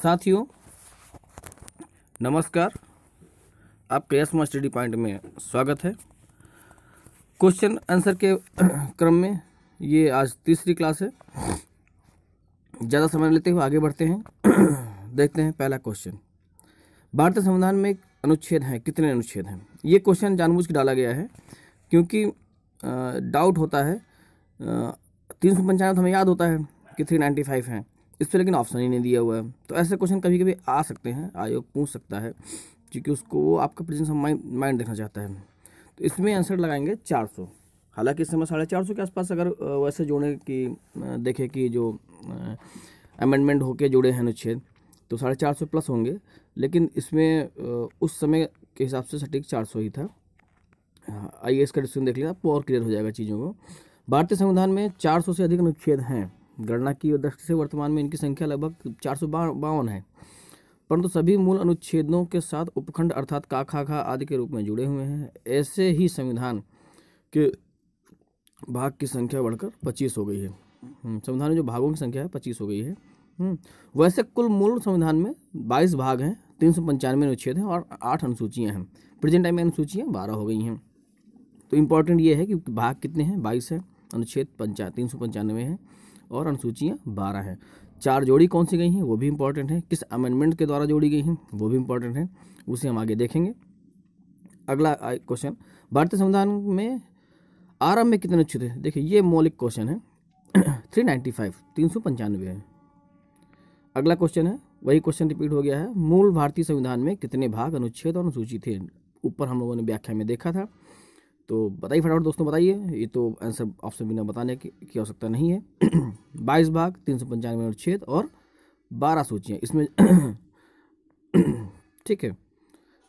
साथियों नमस्कार आपके एसमा स्टडी पॉइंट में स्वागत है क्वेश्चन आंसर के क्रम में ये आज तीसरी क्लास है ज़्यादा समय लेते हुए आगे बढ़ते हैं देखते हैं पहला क्वेश्चन भारतीय संविधान में अनुच्छेद हैं कितने अनुच्छेद हैं ये क्वेश्चन जानबूझ के डाला गया है क्योंकि डाउट होता है तीन सौ पंचानवे तो हमें याद होता है कि थ्री नाइन्टी फाइव हैं इस पर लेकिन ऑप्शन ही नहीं दिया हुआ है तो ऐसे क्वेश्चन कभी कभी आ सकते हैं आयोग पूछ सकता है क्योंकि उसको वो आपका प्रेजेंस ऑफ माइंड माइंड देखना चाहता है तो इसमें आंसर लगाएंगे चार सौ हालाँकि इस समय साढ़े चार सौ के आसपास अगर वैसे जोड़ने की देखें कि जो अमेंडमेंट होके जुड़े हैं अनुच्छेद तो साढ़े चार सौ प्लस होंगे लेकिन इसमें उस समय के हिसाब से सटीक चार सौ ही था आई एस का डिस्कशन देख लिया आपको और क्लियर हो जाएगा चीज़ों को भारतीय संविधान में चार सौ से अधिक अनुच्छेद हैं गणना की दृष्टि से वर्तमान में इनकी संख्या लगभग चार सौ बावन है परंतु सभी मूल अनुच्छेदों के साथ उपखंड अर्थात का खा खा आदि के रूप में जुड़े हुए हैं ऐसे ही संविधान के भाग की संख्या बढ़कर पच्चीस हो गई है हम्म, संविधान में जो भागों की संख्या है पच्चीस हो गई है हम्म, वैसे कुल मूल संविधान में बाईस भाग हैं तीन सौ पंचानवे अनुच्छेद हैं और आठ अनुसूचियाँ हैं प्रेजेंट टाइम में अनुसूचियाँ बारह हो गई हैं तो इम्पोर्टेंट ये है कि भाग कितने हैं बाईस हैं अनुच्छेद पंचा तीन सौ पंचानवे हैं और अनुसूचियाँ बारह हैं चार जोड़ी कौन सी गई हैं वो भी इम्पोर्टेंट है किस अमेंडमेंट के द्वारा जोड़ी गई हैं वो भी इम्पोर्टेंट है उसे हम आगे देखेंगे अगला क्वेश्चन भारतीय संविधान में आरंभ में कितने अनुच्छेद है देखिए ये मौलिक क्वेश्चन है थ्री नाइन्टी फाइव तीन सौ पंचानवे है अगला क्वेश्चन है वही क्वेश्चन रिपीट हो गया है मूल भारतीय संविधान में कितने भाग अनुच्छेद और अनुसूची थे ऊपर हम लोगों ने व्याख्या में देखा था तो बताइए फटाफट दोस्तों बताइए ये तो आंसर ऑप्शन बिना बताने की, की आवश्यकता नहीं है बाईस भाग तीन सौ पंचानवे अनुच्छेद और बारह सूचियाँ इसमें ठीक है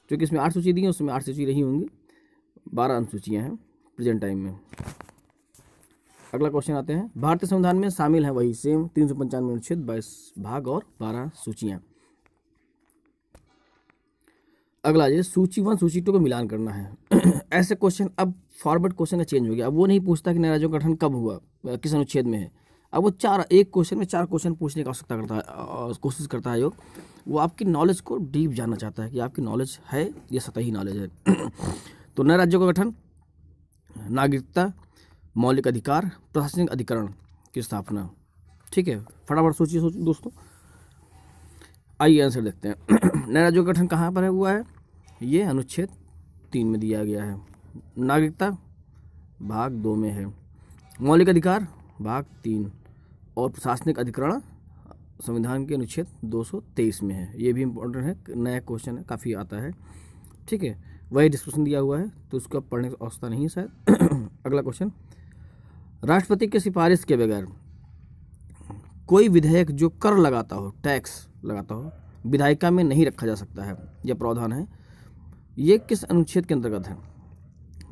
क्योंकि इसमें आठ सूची दी है उसमें आठ सूची रही होंगी बारह अनुसूचियाँ हैं प्रेजेंट टाइम में अगला क्वेश्चन आते हैं भारतीय संविधान में शामिल है वही सेम तीन सौ पंचानवे अनुच्छेद बाईस भाग और बारह सूचियां अगला ये सूची वन सूची टू का मिलान करना है ऐसे क्वेश्चन अब फॉरवर्ड क्वेश्चन का चेंज हो गया अब वो नहीं पूछता कि नए राज्यों का गठन कब हुआ किस अनुच्छेद में है अब वो चार एक क्वेश्चन में चार क्वेश्चन पूछने की आवश्यकता करता है कोशिश करता है योग वो आपकी नॉलेज को डीप जानना चाहता है कि आपकी नॉलेज है या सतही नॉलेज है तो नए राज्यों का गठन नागरिकता मौलिक अधिकार प्रशासनिक अधिकरण की स्थापना ठीक है फटाफट सोचिए सोचिए दोस्तों आइए आंसर देखते हैं नए राज्यों का गठन कहाँ पर है हुआ है ये अनुच्छेद तीन में दिया गया है नागरिकता भाग दो में है मौलिक अधिकार भाग तीन और प्रशासनिक अधिकरण संविधान के अनुच्छेद 223 में है ये भी इम्पोर्टेंट है नया क्वेश्चन है काफ़ी आता है ठीक है वही डिस्क्रिप्शन दिया हुआ है तो उसका पढ़ने का अवस्था नहीं है शायद अगला क्वेश्चन राष्ट्रपति की सिफारिश के बगैर कोई विधेयक जो कर लगाता हो टैक्स लगाता हो विधायिका में नहीं रखा जा सकता है यह प्रावधान है ये किस अनुच्छेद के अंतर्गत है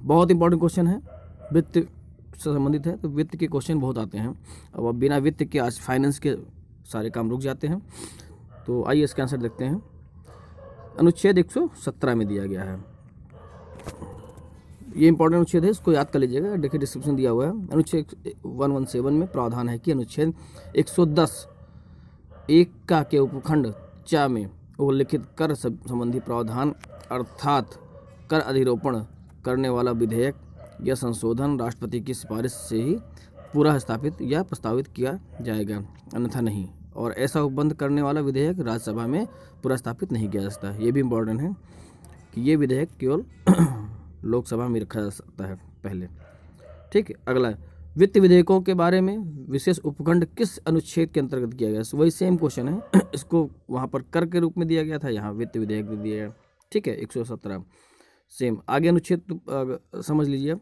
बहुत इंपॉर्टेंट क्वेश्चन है वित्त से संबंधित है तो वित्त के क्वेश्चन बहुत आते हैं अब अब बिना वित्त के आज फाइनेंस के सारे काम रुक जाते हैं तो आइए इसका आंसर देखते हैं अनुच्छेद एक में दिया गया है ये इंपॉर्टेंट अनुच्छेद है इसको याद कर लीजिएगा देखिए डिस्क्रिप्शन दिया हुआ है अनुच्छेद वन वन सेवन में प्रावधान है कि अनुच्छेद एक सौ दस एक का के उपखंड चा में उल्लिखित कर संबंधी प्रावधान अर्थात कर अधिरोपण करने वाला विधेयक या संशोधन राष्ट्रपति की सिफारिश से ही पूरा स्थापित या प्रस्तावित किया जाएगा अन्यथा नहीं और ऐसा उपबंध करने वाला विधेयक राज्यसभा में पूरा स्थापित नहीं किया जा सकता ये भी इम्पोर्टेंट है कि ये विधेयक केवल लोकसभा में रखा जा सकता है पहले ठीक है अगला वित्त विधेयकों के बारे में विशेष उपखंड किस अनुच्छेद के अंतर्गत किया गया वही सेम क्वेश्चन है इसको वहाँ पर कर के रूप में दिया गया था यहाँ वित्त विधेयक भी दिया गया ठीक है एक सौ सत्रह सेम आगे अनुच्छेद तो, समझ लीजिए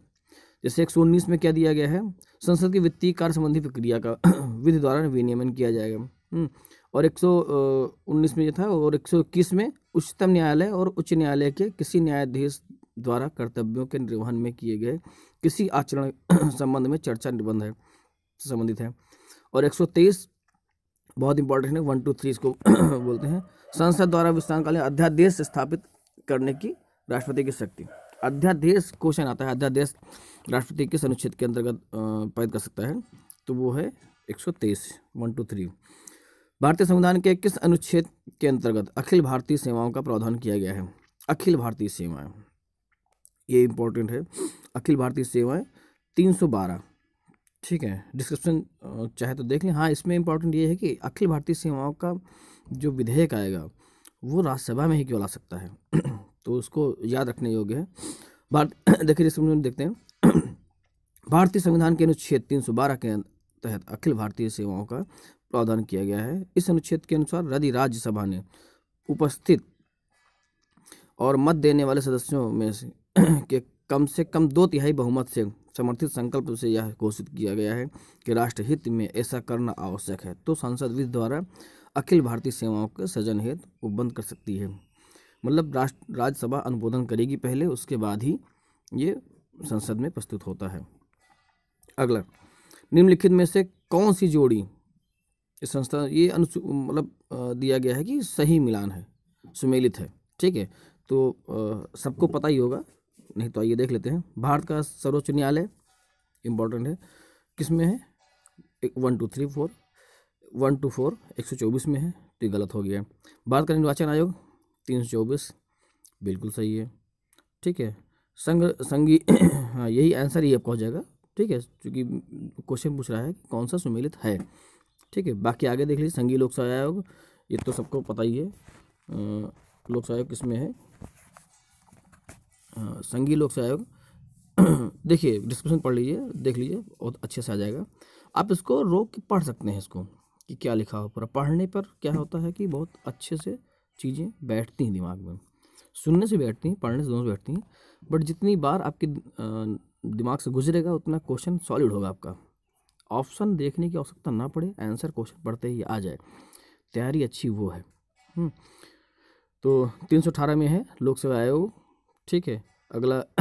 जैसे एक सौ उन्नीस में क्या दिया गया है संसद की वित्तीय कार्य संबंधी प्रक्रिया का विधि द्वारा विनियमन किया जाएगा हम्म, और एक सौ उन्नीस में ये था और एक सौ इक्कीस में उच्चतम न्यायालय और उच्च न्यायालय के किसी न्यायाधीश द्वारा कर्तव्यों के निर्वहन में किए गए किसी आचरण संबंध में चर्चा निबंध है संबंधित है और 123 बहुत इंपॉर्टेंट है वन टू थ्री इसको बोलते हैं संसद द्वारा विश्रामकालीन अध्यादेश स्थापित करने की राष्ट्रपति की शक्ति अध्यादेश क्वेश्चन आता है अध्यादेश राष्ट्रपति के अनुच्छेद के अंतर्गत पारित कर सकता है तो वो है 123 वन टू थ्री भारतीय संविधान के किस अनुच्छेद के अंतर्गत अखिल भारतीय सेवाओं का प्रावधान किया गया है अखिल भारतीय सेवाएं ये इम्पोर्टेंट है अखिल भारतीय सेवाएं तीन सौ बारह ठीक है डिस्क्रिप्शन चाहे तो देख लें हाँ इसमें इम्पोर्टेंट ये है कि अखिल भारतीय सेवाओं का जो विधेयक आएगा वो राज्यसभा में ही क्यों ला सकता है तो उसको याद रखने योग्य है भारत देखिए डिस्क्रिप्शन देखते हैं भारतीय संविधान के अनुच्छेद बारह के तहत अखिल भारतीय सेवाओं का प्रावधान किया गया है इस अनुच्छेद के अनुसार यदि राज्यसभा ने उपस्थित और मत देने वाले सदस्यों में से के कम से कम दो तिहाई बहुमत से समर्थित संकल्प से यह घोषित किया गया है कि राष्ट्रहित में ऐसा करना आवश्यक है तो संसद विधि द्वारा अखिल भारतीय सेवाओं के सृजन हेतु को बंद कर सकती है मतलब राष्ट्र राज्यसभा अनुमोदन करेगी पहले उसके बाद ही ये संसद में प्रस्तुत होता है अगला निम्नलिखित में से कौन सी जोड़ी इस संस्था ये अनुसू मतलब दिया गया है कि सही मिलान है सुमेलित है ठीक है तो सबको पता ही होगा नहीं तो आइए देख लेते हैं भारत का सर्वोच्च न्यायालय इम्पोर्टेंट है किस में है एक one two three four one two four एक सौ चौबीस में है तो ये गलत हो गया भारत का निर्वाचन आयोग तीन सौ चौबीस बिल्कुल सही है ठीक है संग संगी हाँ यही आंसर ही आपका हो जाएगा ठीक है क्योंकि क्वेश्चन पूछ रहा है कि कौन सा सुमेलित है ठीक है बाकी आगे देख लीजिए संघीय लोक सेवा आयोग ये तो सबको पता ही है लोक सेवा आयोग किस में है संघीय लोक सेवा आयोग देखिए डिस्क्रिप्शन पढ़ लीजिए देख लीजिए बहुत अच्छे से आ जाएगा आप इसको रोक के पढ़ सकते हैं इसको कि क्या लिखा हो पूरा पढ़ने पर क्या होता है कि बहुत अच्छे से चीज़ें बैठती हैं दिमाग में सुनने से बैठती हैं पढ़ने से दोनों से बैठती हैं बट जितनी बार आपके दिमाग से गुजरेगा उतना क्वेश्चन सॉलिड होगा आपका ऑप्शन देखने की आवश्यकता ना पड़े आंसर क्वेश्चन पढ़ते ही आ जाए तैयारी अच्छी वो है हम्म। तो तीन सौ अठारह में है लोक सेवा आयोग ठीक है अगला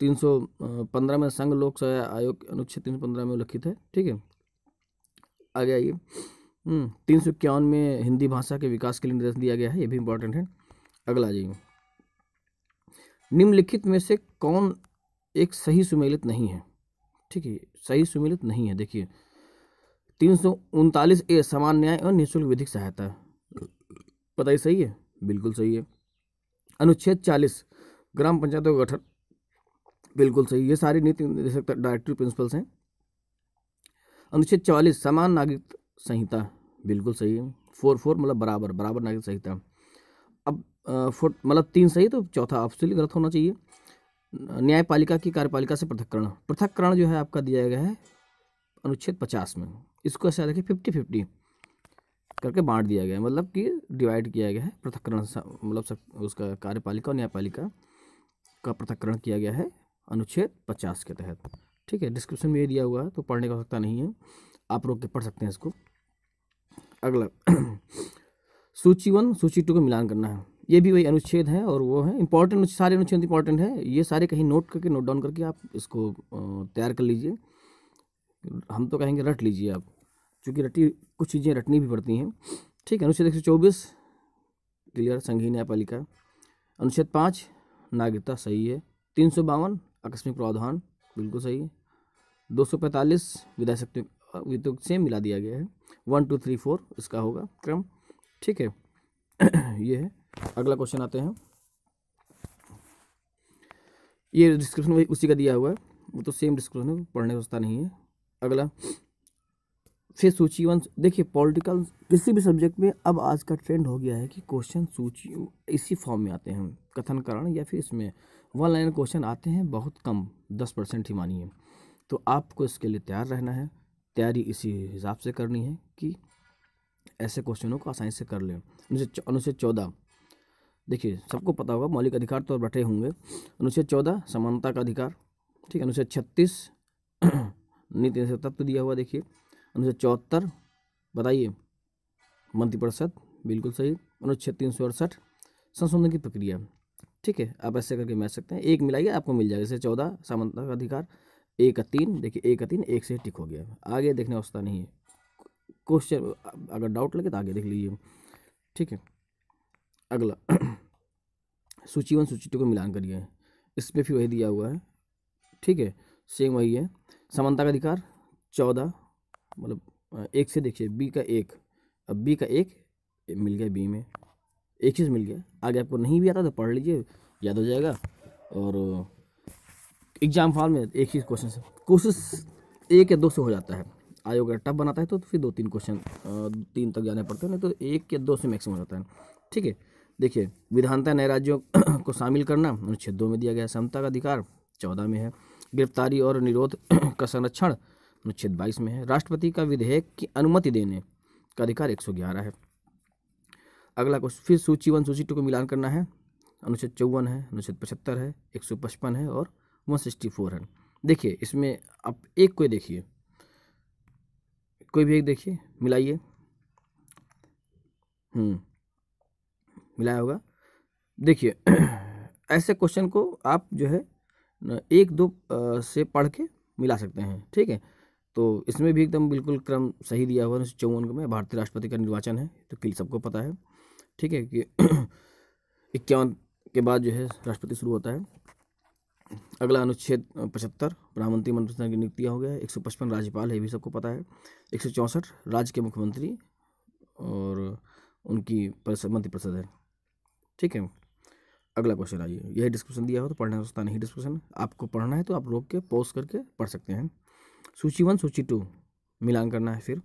तीन सौ पंद्रह में संघ लोक सेवा आयोग अनुच्छेद तीन सौ पंद्रह में उल्लिखित है ठीक है आगे आइए हम्म, तीन सौ इक्यावन में हिंदी भाषा के विकास के लिए निर्देश दिया गया है ये भी इम्पोर्टेंट है अगला आ जाइए निम्नलिखित में से कौन एक सही सुमेलित नहीं है ठीक है सही सुमेलित नहीं है देखिए तीन सौ उनतालीस ए समान न्याय और निःशुल्क विधिक सहायता पता ही सही है बिल्कुल सही है अनुच्छेद चालीस ग्राम पंचायतों का गठन बिल्कुल सही ये सारी नीति निदेशक डायरेक्टरी प्रिंसिपल्स हैं अनुच्छेद चवालीस समान नागरिक संहिता बिल्कुल सही है फोर फोर मतलब बराबर बराबर नागरिक संहिता अब फोर मतलब तीन सही तो चौथा ऑप्शन गलत होना चाहिए न्यायपालिका की कार्यपालिका से पृथककरण पृथककरण जो है आपका दिया गया है अनुच्छेद पचास में इसको ऐसा देखिए फिफ्टी फिफ्टी करके बांट दिया गया है मतलब कि डिवाइड किया गया है पृथककरण मतलब उसका कार्यपालिका और न्यायपालिका का पृथककरण किया गया है अनुच्छेद पचास के तहत ठीक है डिस्क्रिप्शन में ये दिया हुआ है तो पढ़ने का आवश्यकता नहीं है आप रोक के पढ़ सकते हैं इसको अगला सूची वन सूची टू का मिलान करना है ये भी वही अनुच्छेद है और वो है इंपॉर्टेंट सारे अनुच्छेद इंपॉर्टेंट है ये सारे कहीं नोट करके नोट डाउन करके आप इसको तैयार कर लीजिए हम तो कहेंगे रट लीजिए आप क्योंकि रटी कुछ चीज़ें रटनी भी पड़ती हैं ठीक है अनुच्छेद एक क्लियर संघीय न्यायपालिका अनुच्छेद पाँच नागरिकता सही है तीन सौ बावन आकस्मिक प्रावधान बिल्कुल सही है दो सौ पैंतालीस विधायक शक्ति वित्त सेम मिला दिया गया है वन टू थ्री फोर इसका होगा क्रम ठीक है ये है अगला क्वेश्चन आते हैं ये डिस्क्रिप्शन वही उसी का दिया हुआ है वो तो सेम डिस्क्रिप्शन है पढ़ने का सस्ता नहीं है अगला फिर सूची वन देखिए पॉलिटिकल किसी भी सब्जेक्ट में अब आज का ट्रेंड हो गया है कि क्वेश्चन सूची इसी फॉर्म में आते हैं कथन करण या फिर इसमें वन लाइन क्वेश्चन आते हैं बहुत कम दस परसेंट ही मानिए तो आपको इसके लिए तैयार रहना है तैयारी इसी हिसाब से करनी है कि ऐसे क्वेश्चनों को आसानी से कर लें अनुच्छेद अनुच्छेद चौदह देखिए सबको पता होगा मौलिक अधिकार तो बटे होंगे अनुच्छेद चौदह समानता का अधिकार ठीक है अनुच्छेद छत्तीस नीति तत्व दिया हुआ देखिए अनुच्छेद चौहत्तर बताइए मंत्रिपरिषद बिल्कुल सही अनुच्छेद तीन सौ अड़सठ संशोधन की प्रक्रिया ठीक है आप ऐसे करके मैच सकते हैं एक मिलाइए आपको मिल जाएगा जैसे चौदह सामंता का अधिकार एक तीन देखिए एक तीन एक से टिक हो गया आगे देखने अवस्था नहीं है क्वेश्चन अगर डाउट लगे तो आगे देख लीजिए ठीक है अगला सूची वन सूची टू को मिलान करिए इस पर फिर वही दिया हुआ है ठीक है सेम वही है समानता का अधिकार चौदह मतलब एक से देखिए बी का एक अब बी का एक मिल गया बी में एक चीज़ मिल गया आगे आपको नहीं भी आता तो पढ़ लीजिए याद हो जाएगा और एग्ज़ाम फॉर्म में एक ही क्वेश्चन से कोशिश एक या दो से हो जाता है आयोग अगर टफ बनाता है तो फिर दो तीन क्वेश्चन तीन तक जाने पड़ते हैं नहीं तो एक या दो से मैक्सिमम हो जाता है ठीक है देखिए विधानता नए राज्यों को शामिल करना अनुच्छेद दो में दिया गया समता का अधिकार चौदह में है गिरफ्तारी और निरोध का संरक्षण अनुच्छेद बाईस में है राष्ट्रपति का विधेयक की अनुमति देने का अधिकार एक सौ ग्यारह है अगला क्वेश्चन फिर सूची वन सूची टू को मिलान करना है अनुच्छेद चौवन है अनुच्छेद पचहत्तर है एक सौ पचपन है और वन सिक्सटी फोर है देखिए इसमें आप एक कोई देखिए कोई भी एक देखिए मिलाइए हम्म, मिलाया होगा देखिए ऐसे क्वेश्चन को आप जो है एक दो से पढ़ के मिला सकते हैं ठीक है तो इसमें भी एकदम बिल्कुल क्रम सही दिया हुआ है चौवन में भारतीय राष्ट्रपति का निर्वाचन है तो किल सबको पता है ठीक है कि इक्यावन के बाद जो है राष्ट्रपति शुरू होता है अगला अनुच्छेद पचहत्तर प्रधानमंत्री मंत्रिमंडल की नियुक्तियाँ हो गया है एक सौ पचपन राज्यपाल है ये भी सबको पता है एक सौ चौंसठ राज्य के मुख्यमंत्री और उनकी मंत्रिपरिषद है ठीक है अगला क्वेश्चन आइए यही डिस्क्रिप्शन दिया हो तो पढ़ना सस्ता नहीं डिस्क्रिप्शन आपको पढ़ना है तो आप रोक के पॉज करके पढ़ सकते हैं सूची वन सूची टू मिलान करना है फिर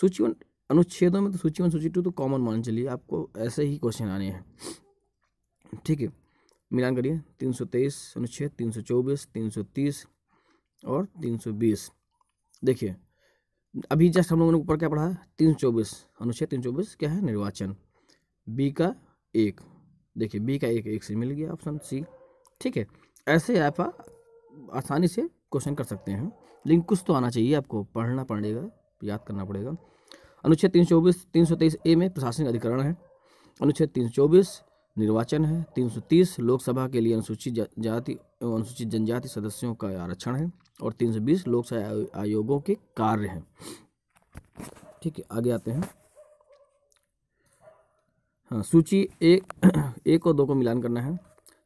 सूची वन अनुच्छेदों में तो सूची वन सूची टू तो कॉमन मान चलिए आपको ऐसे ही क्वेश्चन आने हैं ठीक है मिलान करिए तीन सौ तेईस अनुच्छेद तीन सौ चौबीस तीन सौ तीस और तीन सौ बीस देखिए अभी जस्ट हम लोगों ने ऊपर क्या पढ़ा है तीन सौ चौबीस अनुच्छेद तीन सौ चौबीस क्या है निर्वाचन बी का एक देखिए बी का एक एक से मिल गया ऑप्शन सी ठीक है ऐसे आप आसानी से क्वेश्चन कर सकते हैं लेकिन कुछ तो आना चाहिए आपको पढ़ना पड़ेगा याद करना पड़ेगा अनुच्छेद तीन सौ चौबीस तीन सौ तेईस ए में प्रशासनिक अधिकरण है अनुच्छेद तीन सौ चौबीस निर्वाचन है तीन सौ तीस लोकसभा के लिए अनुसूचित जाति एवं अनुसूचित जनजाति सदस्यों का आरक्षण है और तीन सौ बीस लोकसभा आयोगों के कार्य हैं ठीक है आगे आते हैं हाँ सूची एक एक और दो को मिलान करना है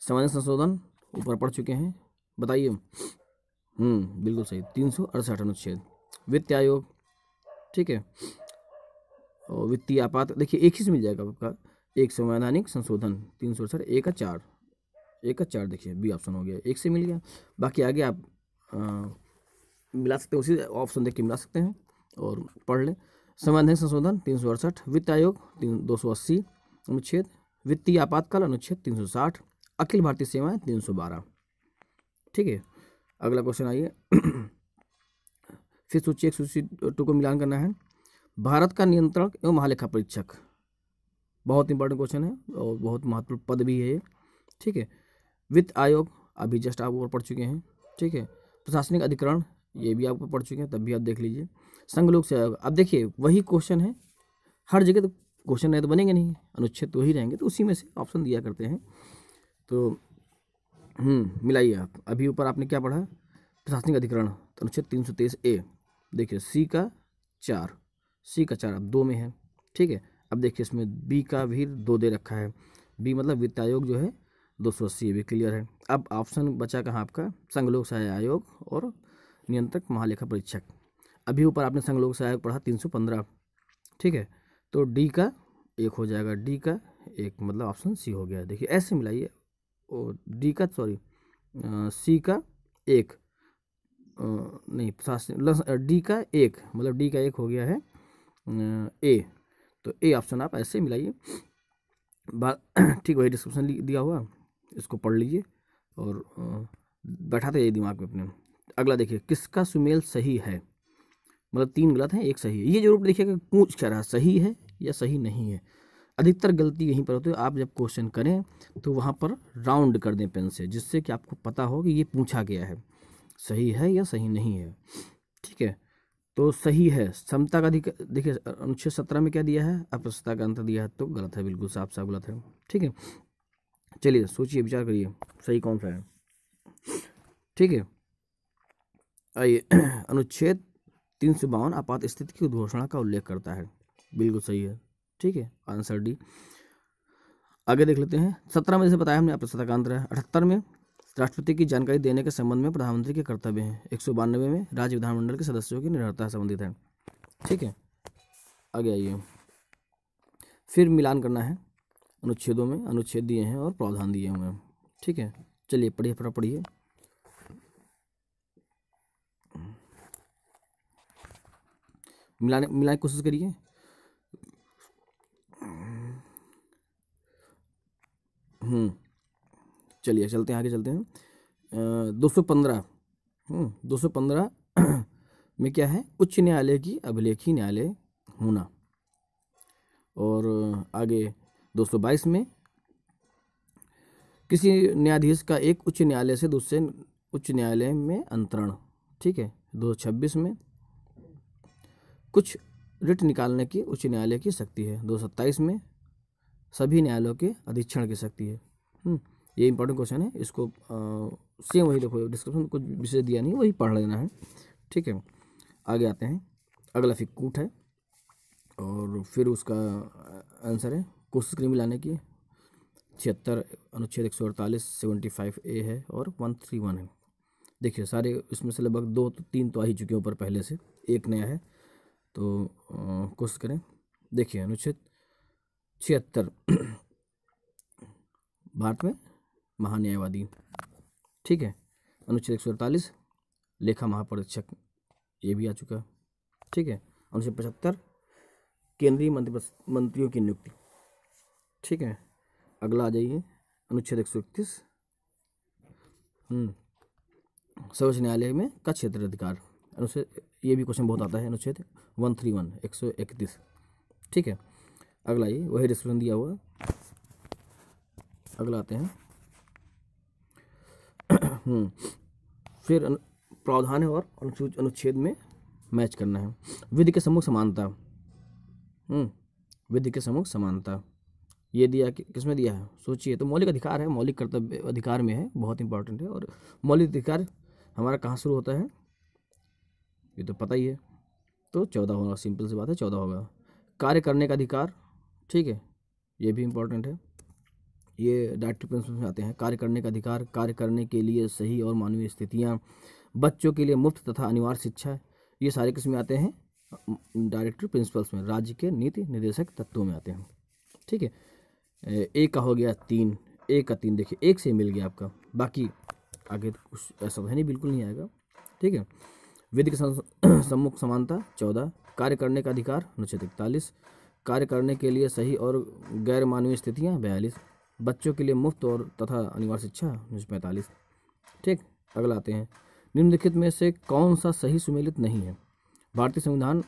सामान्य संशोधन ऊपर पड़ चुके हैं बताइए हम्म बिल्कुल सही तीन सौ अड़सठ अनुच्छेद वित्त आयोग ठीक है वित्तीय आपात देखिए एक ही से मिल जाएगा आपका एक संवैधानिक संशोधन तीन सौ अड़सठ एक का चार एक का चार देखिए बी ऑप्शन हो गया एक से मिल गया बाकी आगे आप आ, मिला सकते हैं उसी ऑप्शन देख के मिला सकते हैं और पढ़ लें संवैधानिक संशोधन तीन सौ अड़सठ वित्त आयोग तीन दो सौ अस्सी अनुच्छेद वित्तीय आपातकाल अनुच्छेद तीन सौ साठ अखिल भारतीय सेवाएँ तीन सौ बारह ठीक है अगला क्वेश्चन आइए फिर सूची एक सूची टू को मिलान करना है भारत का नियंत्रक एवं महालेखा परीक्षक बहुत इंपॉर्टेंट क्वेश्चन है और बहुत महत्वपूर्ण पद भी है ये ठीक है वित्त आयोग अभी जस्ट आप ऊपर पढ़ चुके हैं ठीक है प्रशासनिक अधिकरण ये भी आप पढ़ चुके हैं तब भी आप देख लीजिए संघ लोक सेवा आयोग अब देखिए वही क्वेश्चन है हर जगह तो क्वेश्चन है तो बनेंगे नहीं अनुच्छेद तो ही रहेंगे तो उसी में से ऑप्शन दिया करते हैं तो हम्म, मिलाइए आप अभी ऊपर आपने क्या पढ़ा प्रशासनिक अधिकरण तो अनुच्छेद तीन सौ तेईस ए देखिए सी का चार सी का चार अब दो में है ठीक है अब देखिए इसमें बी का भी दो दे रखा है बी मतलब वित्त आयोग जो है दो सौ अस्सी भी क्लियर है अब ऑप्शन बचा कहाँ आपका संघ लोक सहायता आयोग और नियंत्रक महालेखा परीक्षक अभी ऊपर आपने संघ लोक सहायक पढ़ा तीन सौ पंद्रह ठीक है तो डी का एक हो जाएगा डी का एक मतलब ऑप्शन सी हो गया देखिए ऐसे मिलाइए और डी का सॉरी सी का एक आ, नहीं डी का एक मतलब डी का एक हो गया है ए तो ए ऑप्शन आप ऐसे मिलाइए बात ठीक वही डिस्क्रिप्शन दिया हुआ इसको पढ़ लीजिए और बैठाते ये दिमाग में अपने अगला देखिए किसका सुमेल सही है मतलब तीन गलत हैं एक सही है ये जरूर देखिएगा पूछ क्या रहा सही है या सही नहीं है अधिकतर गलती यहीं पर होती है आप जब क्वेश्चन करें तो वहाँ पर राउंड कर दें पेन से जिससे कि आपको पता हो कि ये पूछा गया है सही है या सही नहीं है ठीक है तो सही है समता का अधिकार देखिए अनुच्छेद सत्रह में क्या दिया है अप्रसता का अंतर दिया है तो गलत है बिल्कुल साफ साफ गलत है ठीक है चलिए सोचिए विचार करिए सही कौन सा है ठीक है आइए अनुच्छेद तीन सौ बावन आपात स्थिति की उद्घोषणा का उल्लेख करता है बिल्कुल सही है ठीक है आंसर डी आगे देख लेते हैं सत्रह में जैसे बताया हमने का अंतर है अठहत्तर में राष्ट्रपति की जानकारी देने के संबंध में प्रधानमंत्री के कर्तव्य हैं एक सौ बानवे में राज्य विधानमंडल के सदस्यों की निर्भरता संबंधित है ठीक है आगे आइए फिर मिलान करना है अनुच्छेदों में अनुच्छेद दिए हैं और प्रावधान दिए हुए हैं ठीक है चलिए पढ़िए पढ़ा पढ़िए मिलाने मिलाने की कोशिश करिए हम्म चलिए चलते हैं आगे चलते हैं दो सौ पंद्रह हम्म, दो सौ पंद्रह में क्या है उच्च न्यायालय की अभिलेखी न्यायालय होना और आगे दो सौ बाईस में किसी न्यायाधीश का एक उच्च न्यायालय से दूसरे उच्च न्यायालय में अंतरण ठीक है दो सौ छब्बीस में कुछ रिट निकालने की उच्च न्यायालय की शक्ति है दो सौ सत्ताईस में सभी न्यायालयों के अधीक्षण की शक्ति है हम्म, ये इंपॉर्टेंट क्वेश्चन है इसको सेम वही देखो डिस्क्रिप्शन में कुछ विषय दिया नहीं वही पढ़ लेना है ठीक है आगे आते हैं अगला फिकूट है और फिर उसका आंसर है कोशिश करेंगे लाने की छिहत्तर अनुच्छेद एक सौ अड़तालीस सेवेंटी फाइव ए है और वन थ्री वन है देखिए सारे इसमें से लगभग दो तो तीन तो आ ही चुके हैं ऊपर पहले से एक नया है तो कोशिश करें देखिए अनुच्छेद छिहत्तर भारत में महान्यायवादी ठीक है अनुच्छेद एक सौ अड़तालीस लेखा महापरीक्षक ये भी आ चुका है ठीक है अनुच्छेद पचहत्तर केंद्रीय मंत्री मंत्रियों की नियुक्ति ठीक है अगला आ जाइए अनुच्छेद एक सौ इकतीस हम्म, सर्वोच्च न्यायालय में का क्षेत्र अधिकार अनुच्छेद ये भी क्वेश्चन बहुत आता है अनुच्छेद वन थ्री वन एक सौ इकतीस ठीक है अगला ये वही रेस्टोरेंट दिया हुआ अगला आते हैं हम्म। फिर प्रावधान है और अनुसूच अनुच्छेद में मैच करना है विधि के समूह समानता हम्म। विधि के समूह समानता ये दिया कि किसमें दिया है सोचिए तो मौलिक अधिकार है मौलिक कर्तव्य अधिकार में है बहुत इंपॉर्टेंट है और मौलिक अधिकार हमारा कहाँ शुरू होता है ये तो पता ही है तो चौदह होगा सिंपल सी बात है चौदह होगा कार्य करने का अधिकार ठीक है ये भी इम्पोर्टेंट है ये डायरेक्ट प्रिंसिपल में आते हैं कार्य करने का अधिकार कार्य करने के लिए सही और मानवीय स्थितियाँ बच्चों के लिए मुफ्त तथा अनिवार्य शिक्षा ये सारे किस्म आते हैं डायरेक्टिव प्रिंसिपल्स में राज्य के नीति निदेशक तत्वों में आते हैं ठीक है एक का हो गया तीन एक का तीन देखिए एक से मिल गया आपका बाकी आगे कुछ ऐसा है नहीं बिल्कुल नहीं आएगा ठीक है विधि के सम्मुख समानता चौदह कार्य करने का अधिकार अनुच्छेद इकतालीस कार्य करने के लिए सही और गैर मानवीय स्थितियाँ बयालीस बच्चों के लिए मुफ्त और तथा अनिवार्य शिक्षा उन्नीस पैंतालीस ठीक अगला आते हैं निम्नलिखित में से कौन सा सही सुमेलित नहीं है भारतीय संविधान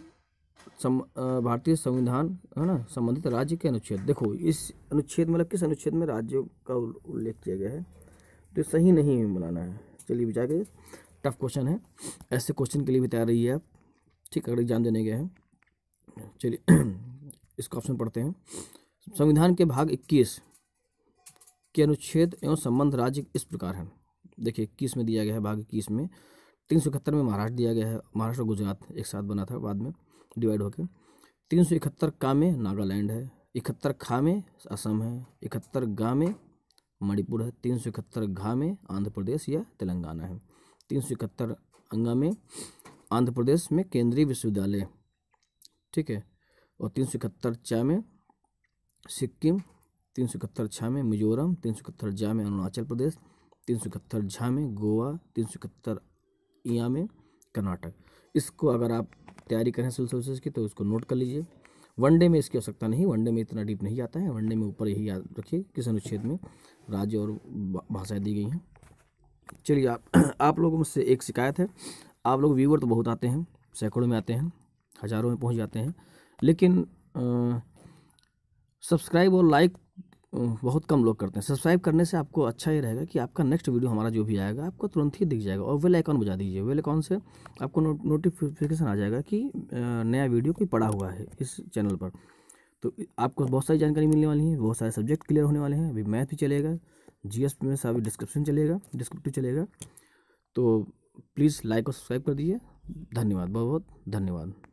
सम भारतीय संविधान है ना संबंधित राज्य के अनुच्छेद देखो इस अनुच्छेद मतलब किस अनुच्छेद में राज्यों का उल्लेख किया गया है तो सही नहीं बनाना है चलिए विचार के टफ क्वेश्चन है ऐसे क्वेश्चन के लिए भी तैयार है आप ठीक अगर एग्जाम देने गए हैं चलिए इसका ऑप्शन पढ़ते हैं संविधान के भाग इक्कीस के अनुच्छेद एवं संबंध राज्य इस प्रकार हैं देखिए इक्कीस में दिया गया है भाग इक्कीस में तीन सौ इकहत्तर में महाराष्ट्र दिया गया है महाराष्ट्र और गुजरात एक साथ बना था बाद में डिवाइड होकर तीन सौ इकहत्तर का में नागालैंड है इकहत्तर खा में असम है इकहत्तर गा में मणिपुर है तीन सौ इकहत्तर घा में आंध्र प्रदेश या तेलंगाना है तीन सौ इकहत्तर अंगा में आंध्र प्रदेश में केंद्रीय विश्वविद्यालय ठीक है और तीन सौ इकहत्तर चा में सिक्किम तीन सौ इकहत्तर छः में मिजोरम तीन सौ इकहत्तर जा में अरुणाचल प्रदेश तीन सौ इकहत्तर झा में गोवा तीन सौ इकहत्तर या में कर्नाटक इसको अगर आप तैयारी करें सिविल सर्विसेज की तो उसको नोट कर लीजिए वनडे में इसकी आवश्यकता नहीं वनडे में इतना डीप नहीं आता है वनडे में ऊपर यही याद रखिए किस अनुच्छेद में राज्य और भाषाएं दी गई हैं चलिए आप आप लोगों में से एक शिकायत है आप लोग व्यूवर तो बहुत आते हैं सैकड़ों में आते हैं हज़ारों में पहुंच जाते हैं लेकिन सब्सक्राइब और लाइक बहुत कम लोग करते हैं सब्सक्राइब करने से आपको अच्छा ये रहेगा कि आपका नेक्स्ट वीडियो हमारा जो भी आएगा आपको तुरंत ही दिख जाएगा और वेल आइकॉन बजा दीजिए वेल आइकॉन से आपको नो, नोटिफिकेशन आ जाएगा कि नया वीडियो कोई पड़ा हुआ है इस चैनल पर तो आपको बहुत सारी जानकारी मिलने वाली है बहुत सारे सब्जेक्ट क्लियर होने वाले हैं अभी मैथ भी चलेगा जी में सब डिस्क्रिप्शन चलेगा डिस्क्रिप्टिव चलेगा तो प्लीज़ लाइक और सब्सक्राइब कर दीजिए धन्यवाद बहुत बहुत धन्यवाद